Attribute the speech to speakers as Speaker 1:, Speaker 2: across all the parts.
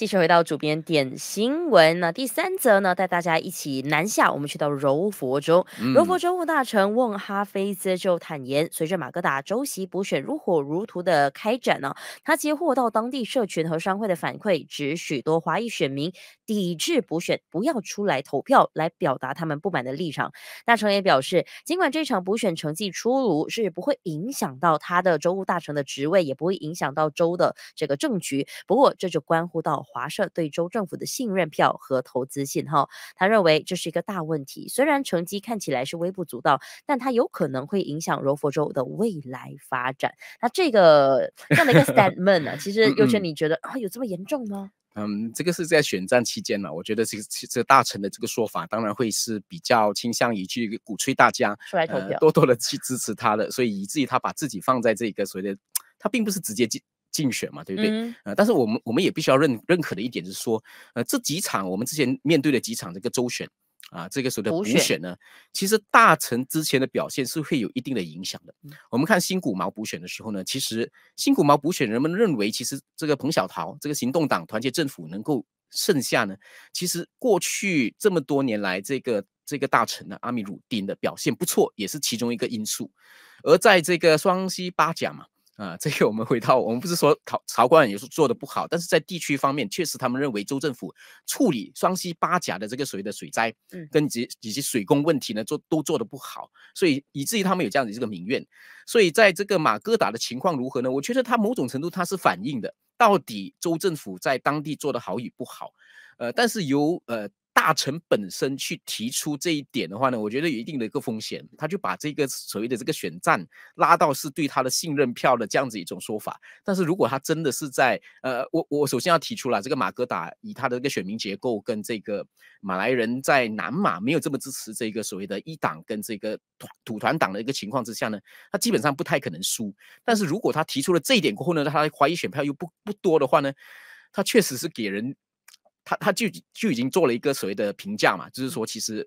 Speaker 1: 继续回到主编点新闻，那第三则呢，带大家一起南下，我们去到柔佛州。柔佛州务大臣翁哈菲兹就坦言，随着马格达州席补选如火如荼的开展呢，他接获到当地社群和商会的反馈，指许多华裔选民抵制补选，不要出来投票，来表达他们不满的立场。大臣也表示，尽管这场补选成绩出炉，是不会影响到他的州务大臣的职位，也不会影响到州的这个政局。不过，这就关乎到。华社对州政府的信任票和投资信号，他认为这是一个大问题。虽然成绩看起来是微不足道，但它有可能会影响柔佛州的未来发展。那这个这样的一个 statement 呢？其实尤权，你觉得啊，有这么严重吗？
Speaker 2: 嗯，这个是在选战期间嘛，我觉得这个这个大臣的这个说法，当然会是比较倾向于去鼓吹大家多多的去支持他的，所以以至于他把自己放在这个所谓的，他并不是直接进。竞选嘛，对不对？呃，但是我们我们也必须要认认可的一点是说，呃，这几场我们之前面对的几场这个周选，啊，这个时候的补选呢，其实大成之前的表现是会有一定的影响的。我们看新古毛补选的时候呢，其实新古毛补选，人们认为其实这个彭小桃、这个行动党团结政府能够剩下呢，其实过去这么多年来，这个这个大臣呢，阿米鲁丁的表现不错，也是其中一个因素。而在这个双溪八甲嘛。啊，这个我们回到，我们不是说考曹官也是做的不好，但是在地区方面，确实他们认为州政府处理双溪八甲的这个所谓的水灾，嗯，跟及以及水工问题呢，做都做的不好，所以以至于他们有这样的这个民怨。所以在这个马哥达的情况如何呢？我觉得他某种程度他是反映的到底州政府在当地做的好与不好。呃，但是由呃。大臣本身去提出这一点的话呢，我觉得有一定的一个风险。他就把这个所谓的这个选战拉到是对他的信任票的这样子一种说法。但是如果他真的是在呃，我我首先要提出了这个马格达以他的一个选民结构跟这个马来人在南马没有这么支持这个所谓的一党跟这个土团党的一个情况之下呢，他基本上不太可能输。但是如果他提出了这一点过后呢，他怀疑选票又不不多的话呢，他确实是给人。他他就就已经做了一个所谓的评价嘛，就是说其实。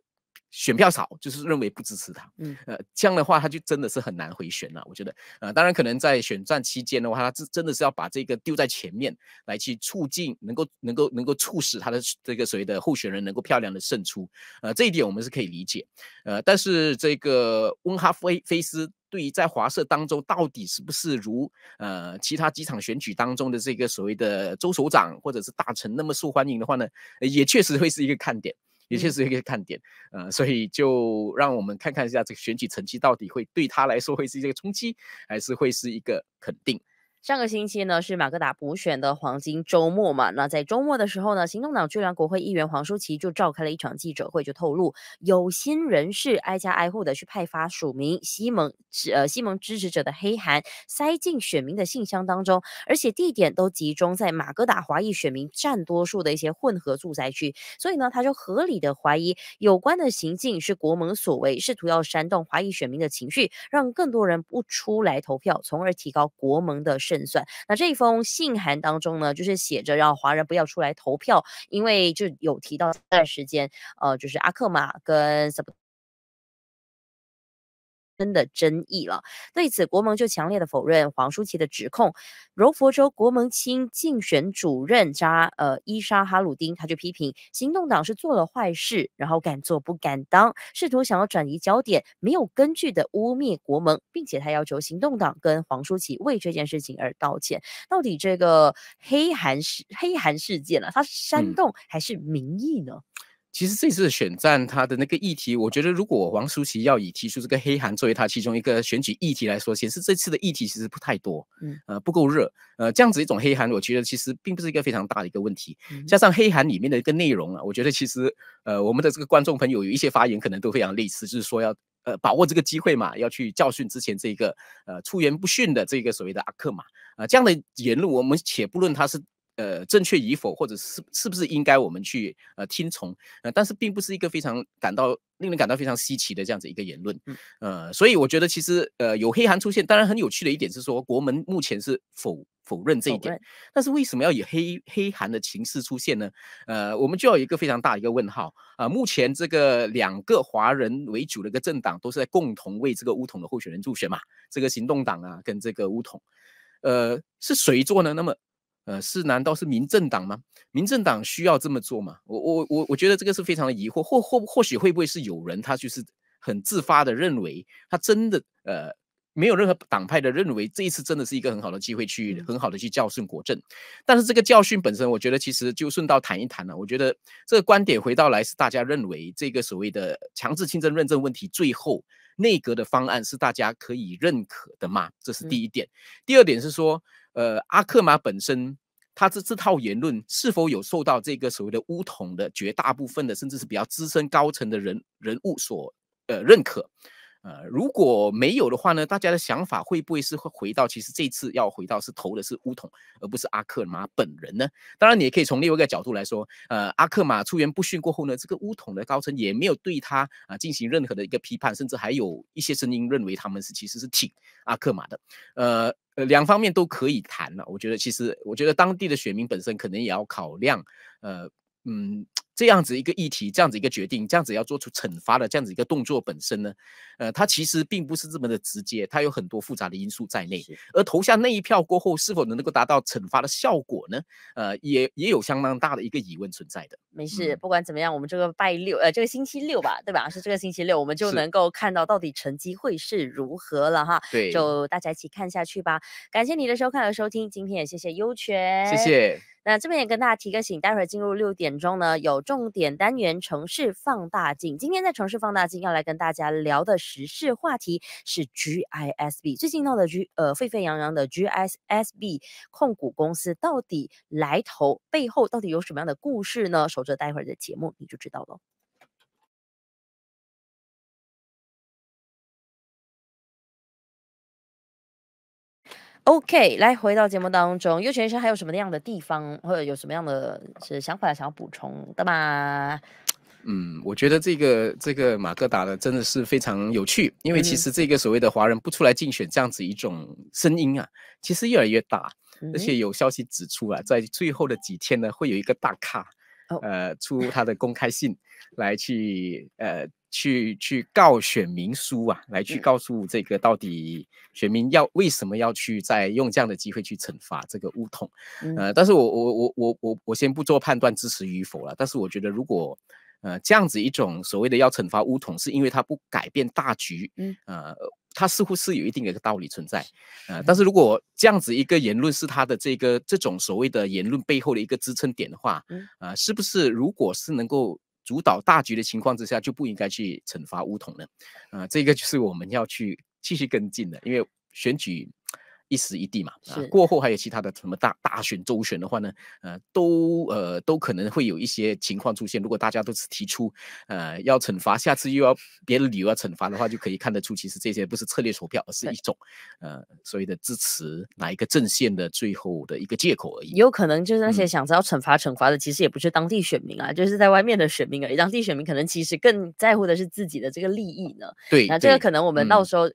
Speaker 2: 选票少就是认为不支持他，嗯，呃，这样的话他就真的是很难回旋了。我觉得，呃，当然可能在选战期间的话，他真真的是要把这个丢在前面来去促进，能够能够能够促使他的这个所谓的候选人能够漂亮的胜出，呃，这一点我们是可以理解，呃，但是这个温哈菲菲斯对于在华社当中到底是不是如呃其他几场选举当中的这个所谓的州首长或者是大臣那么受欢迎的话呢，也确实会是一个看点。也确实一个看点，呃，所以就让我们看看一下这个选举成绩到底会对他来说会是一个冲击，还是会是一个肯定。
Speaker 1: 上个星期呢是马格达补选的黄金周末嘛？那在周末的时候呢，行动党居然国会议员黄淑琪就召开了一场记者会，就透露有心人士挨家挨户的去派发署名西蒙呃西蒙支持者的黑函，塞进选民的信箱当中，而且地点都集中在马格达华裔选民占多数的一些混合住宅区。所以呢，他就合理的怀疑有关的行径是国盟所为，试图要煽动华裔选民的情绪，让更多人不出来投票，从而提高国盟的。胜算。那这封信函当中呢，就是写着让华人不要出来投票，因为就有提到这段时间，呃，就是阿克玛跟什么。真的争议了。对此，国盟就强烈的否认黄舒琪的指控。柔佛州国盟青竞选主任扎呃伊莎哈鲁丁，他就批评行动党是做了坏事，然后敢做不敢当，试图想要转移焦点，没有根据的污蔑国盟，并且他要求行动党跟黄舒琪为这件事情而道歉。到底这个黑函事黑函事件呢，是煽动还是民意呢？
Speaker 2: 其实这次选战，他的那个议题，我觉得如果王书琪要以提出这个黑函作为他其中一个选举议题来说，显示这次的议题其实不太多，嗯，呃，不够热，呃，这样子一种黑函，我觉得其实并不是一个非常大的一个问题。加上黑函里面的一个内容啊，我觉得其实，呃，我们的这个观众朋友有一些发言可能都非常类似，就是说要呃把握这个机会嘛，要去教训之前这个呃出言不逊的这个所谓的阿克玛啊这样的言论，我们且不论他是。呃，正确与否，或者是是不是应该我们去呃听从？呃，但是并不是一个非常感到令人感到非常稀奇的这样子一个言论。呃，所以我觉得其实呃有黑函出现，当然很有趣的一点是说，国门目前是否否认这一点？但是为什么要以黑黑函的形式出现呢？呃，我们就要有一个非常大一个问号啊！目前这个两个华人为主的一个政党都是在共同为这个乌统的候选人助选嘛？这个行动党啊，跟这个乌统，呃，是谁做呢？那么？呃，是难道是民政党吗？民政党需要这么做吗？我我我，我觉得这个是非常的疑惑。或或或许会不会是有人他就是很自发的认为，他真的呃没有任何党派的认为这一次真的是一个很好的机会去很好的去教训国政。但是这个教训本身，我觉得其实就顺道谈一谈了。我觉得这个观点回到来是大家认为这个所谓的强制清真认证问题，最后内阁的方案是大家可以认可的吗？这是第一点。第二点是说。呃，阿克玛本身，他这这套言论是否有受到这个所谓的乌统的绝大部分的，甚至是比较资深高层的人人物所呃认可？呃，如果没有的话呢，大家的想法会不会是会回到，其实这次要回到是投的是乌统，而不是阿克马本人呢？当然，你也可以从另外一个角度来说，呃，阿克马出言不逊过后呢，这个乌统的高层也没有对他啊进行任何的一个批判，甚至还有一些声音认为他们是其实是挺阿克马的。呃呃，两方面都可以谈了。我觉得，其实我觉得当地的选民本身可能也要考量，呃，嗯。这样子一个议题，这样子一个决定，这样子要做出惩罚的这样子一个动作本身呢，呃，它其实并不是这么的直接，它有很多复杂的因素在内。而投下那一票过后，是否能够达到惩罚的效果呢？呃，也也有相当大的一个疑问存在的。没事，不
Speaker 1: 管怎么样，我们这个拜六，呃，这个星期六吧，对吧？是这个星期六，我们就能够看到到底成绩会是如何了哈。对。就大家一起看下去吧。感谢你的收看和收听，今天也谢谢优泉，谢谢。那这边也跟大家提个醒，待会儿进入六点钟呢，有重点单元城市放大镜。今天在城市放大镜要来跟大家聊的时事话题是 G I S B，最近闹的 G 呃沸沸扬扬的 G I S B 控股公司到底来头，背后到底有什么样的故事呢？守着待会儿的节目你就知道了。OK，来回到节目当中，优泉先生还有什么样的地方，或者有什么样的是想法想要补充的吗？
Speaker 2: 嗯，我觉得这个这个马哥打的真的是非常有趣，因为其实这个所谓的华人不出来竞选这样子一种声音啊，其实越来越大，而且有消息指出啊，在最后的几天呢，会有一个大咖，呃，出他的公开信来去呃。去去告选民书啊，来去告诉这个到底选民要为什么要去再用这样的机会去惩罚这个乌统？呃，但是我我我我我我先不做判断支持与否了。但是我觉得如果呃这样子一种所谓的要惩罚乌统，是因为他不改变大局，嗯，呃，他似乎是有一定的一个道理存在。呃，但是如果这样子一个言论是他的这个这种所谓的言论背后的一个支撑点的话，啊，是不是如果是能够？主导大局的情况之下，就不应该去惩罚乌统了，啊，这个就是我们要去继续跟进的，因为选举。一时一地嘛，是过后还有其他的什么大大选周旋的话呢？呃，都呃都可能会有一些情况出现。如果大家都是提出呃要惩罚，下次又要别的理由要惩罚的话，就可以看得出，其实这些不是策略投票，而是一种呃所谓的支持哪一个阵线的最后的一个借口而已。
Speaker 1: 有可能就是那些想着要惩罚惩罚的，其实也不是当地选民啊，就是在外面的选民而已。当地选民可能其实更在乎的是自己的这个利益呢。对，那这个可能我们到时候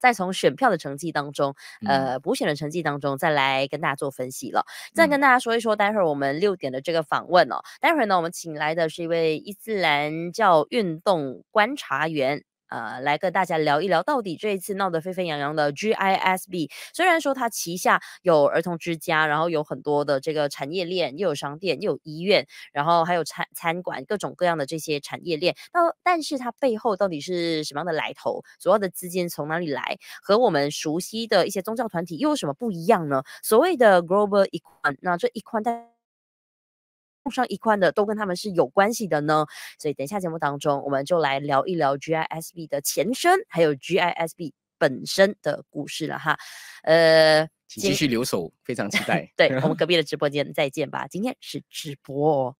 Speaker 1: 再从选票的成绩当中呃。补选的成绩当中，再来跟大家做分析了。再跟大家说一说，待会儿我们六点的这个访问哦。待会儿呢，我们请来的是一位伊斯兰教运动观察员。呃，来跟大家聊一聊，到底这一次闹得沸沸扬扬的 GIB，s 虽然说它旗下有儿童之家，然后有很多的这个产业链，又有商店，又有医院，然后还有餐餐馆，各种各样的这些产业链。那但是它背后到底是什么样的来头？主要的资金从哪里来？和我们熟悉的一些宗教团体又有什么不一样呢？所谓的 Global o n 那这一宽带。碰上一块的都跟他们是有关系的呢，所以等一下节目当中，我们就来聊一聊 GIB s 的前身，还有 GIB s 本身的故事了哈。呃，请继续留守，
Speaker 2: 非常期待。对我们
Speaker 1: 隔壁的直播间再见吧，今天是直
Speaker 2: 播。哦。